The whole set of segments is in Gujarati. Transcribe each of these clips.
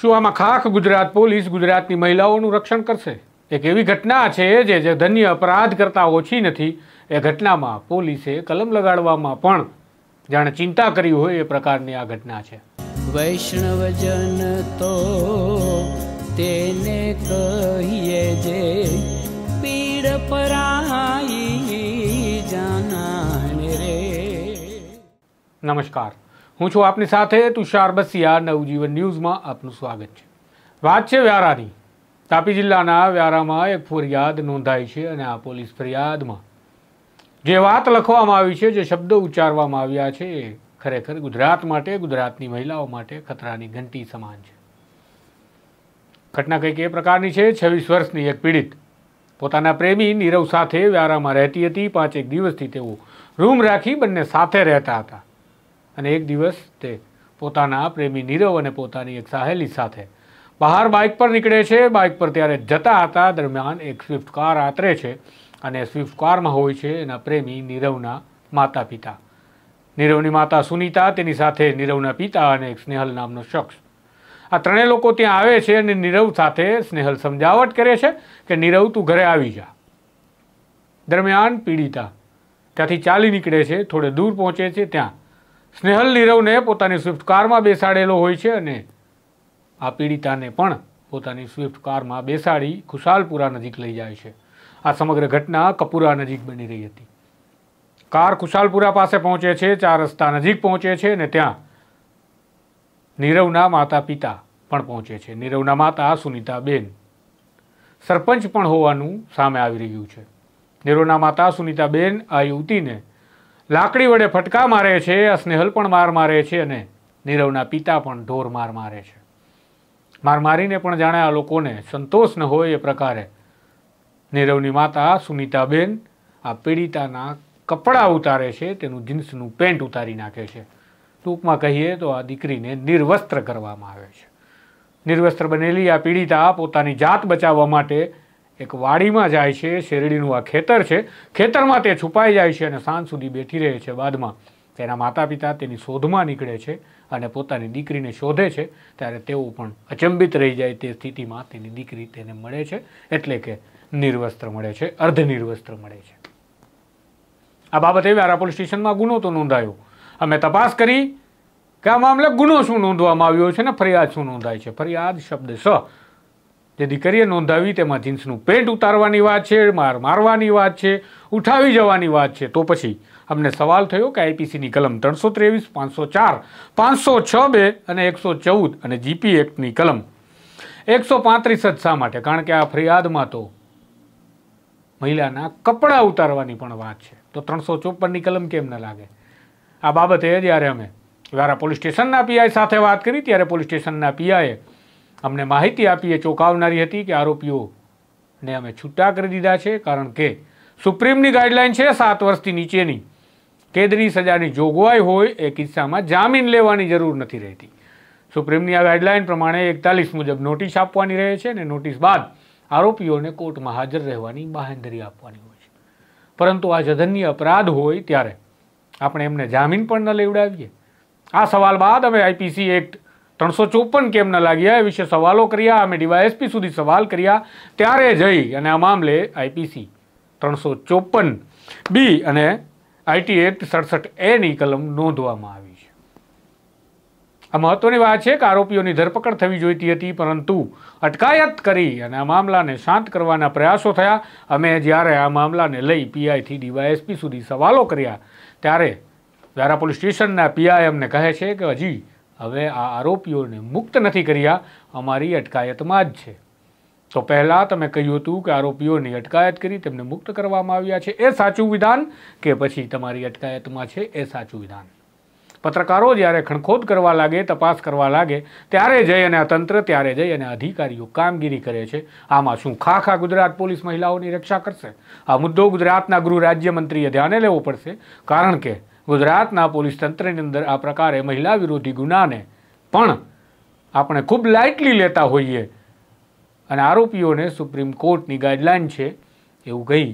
શું આમાં ખાખ ગુજરાત પોલીસ ગુજરાતની મહિલાઓનું રક્ષણ કરશે એક એવી ઘટના છે જે જે ધન્ય અપરાધ કરતાં ઓછી નથી એ ઘટનામાં પોલીસે કલમ લગાડવામાં પણ જાણે ચિંતા કરી હોય એ પ્રકારની આ ઘટના છે વૈષ્ણવજન તો તેને કહીએ જે પીડ પરાઈ જાનાને રે નમસ્કાર હું છું આપની સાથે તુષાર બસિયા નવજીવન ન્યૂઝમાં આપનું સ્વાગત છે વાત છે વ્યારાની તાપી જિલ્લાના વ્યારામાં એક ફરિયાદ નોંધાઈ છે અને આ પોલીસ ફરિયાદમાં જે વાત લખવામાં આવી છે જે શબ્દો ઉચ્ચારવામાં આવ્યા છે એ ખરેખર ગુજરાત માટે ગુજરાતની મહિલાઓ માટે ખતરાની ઘંટી સમાન છે ઘટના કંઈક એ પ્રકારની છે છવ્વીસ વર્ષની એક પીડિત પોતાના પ્રેમી નીરવ સાથે વ્યારામાં રહેતી હતી પાંચેક દિવસથી તેઓ રૂમ રાખી બંને સાથે રહેતા હતા અને એક દિવસ તે પોતાના પ્રેમી નીરવ અને પોતાની એક સહેલી સાથે બહાર બાઇક પર નીકળે છે બાઇક પર ત્યારે જતા હતા દરમિયાન એક સ્વિફ્ટ કાર આતરે છે અને સ્વિફ્ટ કારમાં હોય છે એના પ્રેમી નીરવના માતા પિતા નીરવની માતા સુનિતા તેની સાથે નીરવના પિતા અને એક સ્નેહલ નામનો શખ્સ આ ત્રણેય લોકો ત્યાં આવે છે અને નીરવ સાથે સ્નેહલ સમજાવટ કરે છે કે નીરવ તું ઘરે આવી જા દરમિયાન પીડિતા ત્યાંથી ચાલી નીકળે છે થોડે દૂર પહોંચે છે ત્યાં સ્નેહલ નીરવને પોતાની સ્વિફ્ટ કારમાં બેસાડેલો હોય છે અને આ પીડિતાને પણ પોતાની સ્વિફ્ટ કારમાં બેસાડી ખુશાલપુરા નજીક લઈ જાય છે આ સમગ્ર ઘટના કપુરા નજીક બની રહી હતી કાર ખુશાલપુરા પાસે પહોંચે છે ચાર રસ્તા નજીક પહોંચે છે અને ત્યાં નીરવના માતા પિતા પણ પહોંચે છે નીરવના માતા સુનિતાબેન સરપંચ પણ હોવાનું સામે આવી રહ્યું છે નીરવના માતા સુનિતાબેન આ યુવતીને લાકડી વડે ફટકા મારે છે સ્નેહલ પણ માર મારે છે અને નીરવના પિતા પણ ઢોર માર મારે છે માર મારીને પણ જાણે આ લોકોને સંતોષ ન હોય એ પ્રકારે નીરવની માતા સુનીતાબેન આ પીડિતાના કપડાં ઉતારે છે તેનું જીન્સનું પેન્ટ ઉતારી નાખે છે ટૂંકમાં કહીએ તો આ દીકરીને નિર્વસ્ત્ર કરવામાં આવે છે નિર્વસ્ત્ર બનેલી આ પીડિતા પોતાની જાત બચાવવા માટે એક વાડીમાં જાય છે શેરડીનું આ ખેતર છે ખેતરમાં તે છુપાઈ જાય છે અને સાંજ સુધી બેઠી રહે છે બાદમાં તેના માતા પિતા તેની શોધમાં નીકળે છે અને પોતાની દીકરીને શોધે છે ત્યારે તેઓ પણ અચંબિત રહી જાય તે સ્થિતિમાં તેની દીકરી તેને મળે છે એટલે કે નિર્વસ્ત્ર મળે છે અર્ધ નિર્વસ્ત્ર મળે છે આ બાબતે વ્યારા પોલીસ સ્ટેશનમાં ગુનો તો નોંધાયો અમે તપાસ કરી કે આ મામલે ગુનો શું નોંધવામાં આવ્યો છે ને ફરિયાદ શું નોંધાય છે ફરિયાદ શબ્દ સ જે કરીએ નોંધાવી તેમાં જીન્સનું પેન્ટ ઉતારવાની વાત છે માર મારવાની વાત છે ઉઠાવી જવાની વાત છે તો પછી અમને સવાલ થયો કે આઈપીસીની કલમ ત્રણસો ત્રેવીસ પાંચસો ચાર પાંચસો છ બે અને એકસો ચૌદ અને જીપી એક્ટની કલમ એકસો પાંત્રીસ જ શા માટે કારણ કે આ ફરિયાદમાં તો મહિલાના કપડાં ઉતારવાની પણ વાત છે તો ત્રણસો ચોપનની કલમ કેમ ન લાગે આ બાબતે જ્યારે અમે વ્યારા પોલીસ સ્ટેશનના પીઆઈ સાથે વાત કરી ત્યારે પોલીસ સ્ટેશનના પીઆઈએ અમને માહિતી આપી એ ચોંકાવનારી હતી કે આરોપીઓને અમે છૂટા કરી દીધા છે કારણ કે સુપ્રીમની ગાઈડલાઇન છે સાત વર્ષથી નીચેની કેદની સજાની જોગવાઈ હોય એ કિસ્સામાં જામીન લેવાની જરૂર નથી રહેતી સુપ્રીમની આ ગાઈડલાઇન પ્રમાણે એકતાલીસ મુજબ નોટિસ આપવાની રહે છે અને નોટિસ બાદ આરોપીઓને કોર્ટમાં હાજર રહેવાની બાહેંધરી આપવાની હોય છે પરંતુ આ જધન્ય અપરાધ હોય ત્યારે આપણે એમને જામીન પણ ન લેવડાવીએ આ સવાલ બાદ અમે આઈપીસી એક્ટ ત્રણસો ચોપન કેમ ન લાગ્યા એ વિશે સવાલો કર્યા અમે ડીવાયએસપી સુધી સવાલ કર્યા ત્યારે જઈ અને આ મામલે આઈપીસી ત્રણસો ચોપન બી અને આઈટી એક્ટ સડસઠ એની કલમ નોંધવામાં આવી છે આ મહત્વની વાત છે કે આરોપીઓની ધરપકડ થવી જોઈતી હતી પરંતુ અટકાયત કરી અને આ મામલાને શાંત કરવાના પ્રયાસો થયા અમે જ્યારે આ મામલાને લઈ પીઆઈથી ડીવાયએસપી સુધી સવાલો કર્યા ત્યારે વ્યારા પોલીસ સ્ટેશનના પીઆઈ અમને કહે છે કે હજી હવે આ આરોપીઓને મુક્ત નથી કર્યા અમારી અટકાયતમાં જ છે તો પહેલાં તમે કહ્યું હતું કે આરોપીઓની અટકાયત કરી તેમને મુક્ત કરવામાં આવ્યા છે એ સાચું વિધાન કે પછી તમારી અટકાયતમાં છે એ સાચું વિધાન પત્રકારો જ્યારે ખણખોદ કરવા લાગે તપાસ કરવા લાગે ત્યારે જઈ અને આ તંત્ર ત્યારે જઈ અને અધિકારીઓ કામગીરી કરે છે આમાં શું ખા ખા ગુજરાત પોલીસ મહિલાઓની રક્ષા કરશે આ મુદ્દો ગુજરાતના ગૃહ રાજ્યમંત્રીએ ધ્યાને લેવો પડશે કારણ કે ગુજરાતના પોલીસ તંત્રની અંદર આ પ્રકારે મહિલા વિરોધી ગુનાને પણ આપણે ખૂબ લાઇટલી લેતા હોઈએ અને આરોપીઓને સુપ્રીમ કોર્ટની ગાઈડલાઇન છે એવું કહી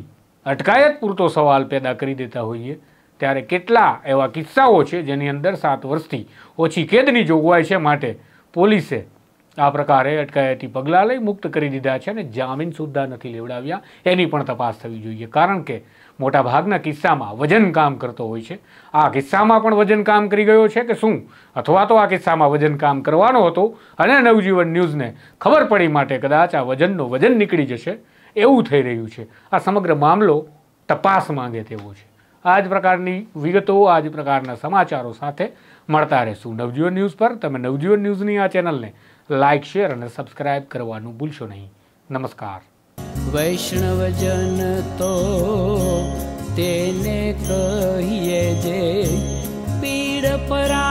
અટકાયત પૂરતો સવાલ પેદા કરી દેતા હોઈએ ત્યારે કેટલા એવા કિસ્સાઓ છે જેની અંદર સાત વર્ષથી ઓછી કેદની જોગવાઈ છે માટે પોલીસે આ પ્રકારે અટકાયતી પગલાં લઈ મુક્ત કરી દીધા છે અને જામીન સુદ્ધા નથી લેવડાવ્યા એની પણ તપાસ થવી જોઈએ કારણ કે મોટાભાગના કિસ્સામાં વજન કામ કરતો હોય છે આ કિસ્સામાં પણ વજન કામ કરી ગયો છે કે શું અથવા તો આ કિસ્સામાં વજન કામ કરવાનો હતો અને નવજીવન ન્યૂઝને ખબર પડી માટે કદાચ આ વજનનો વજન નીકળી જશે એવું થઈ રહ્યું છે આ સમગ્ર મામલો તપાસ માંગે તેવો છે આ જ પ્રકારની વિગતો આ જ પ્રકારના સમાચારો સાથે મળતા રહેશું નવજીવન ન્યૂઝ પર તમે નવજીવન ન્યૂઝની આ ચેનલને લાઇક શેર અને સબસ્ક્રાઇબ કરવાનું ભૂલશો નહીં નમસ્કાર વૈષ્ણવજન તો તેને કહીએ જે પીડ પરા